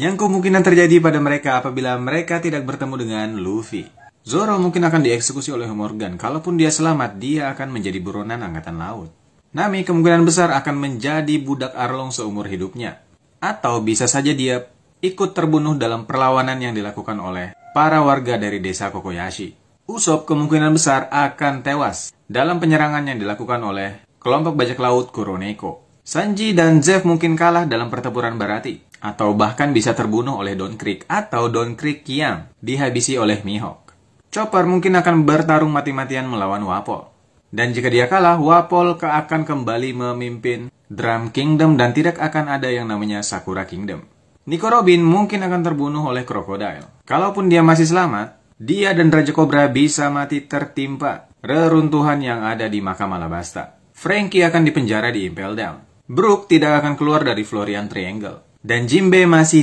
yang kemungkinan terjadi pada mereka apabila mereka tidak bertemu dengan Luffy. Zoro mungkin akan dieksekusi oleh Morgan, kalaupun dia selamat, dia akan menjadi buronan angkatan laut. Nami kemungkinan besar akan menjadi budak Arlong seumur hidupnya. Atau bisa saja dia ikut terbunuh dalam perlawanan yang dilakukan oleh para warga dari desa Kokoyashi. Usop kemungkinan besar akan tewas dalam penyerangan yang dilakukan oleh kelompok bajak laut Kuroneko. Sanji dan Zeff mungkin kalah dalam pertempuran Barati atau bahkan bisa terbunuh oleh Don Creek atau Don Creek yang dihabisi oleh Mihawk. Chopper mungkin akan bertarung mati-matian melawan Wapol. Dan jika dia kalah, Wapol akan kembali memimpin Drum Kingdom dan tidak akan ada yang namanya Sakura Kingdom. Nico Robin mungkin akan terbunuh oleh Crocodile. Kalaupun dia masih selamat, dia dan Raja Cobra bisa mati tertimpa reruntuhan yang ada di makam Alabasta. Frankie akan dipenjara di Impel Down. Brooke tidak akan keluar dari Florian Triangle. Dan Jimbe masih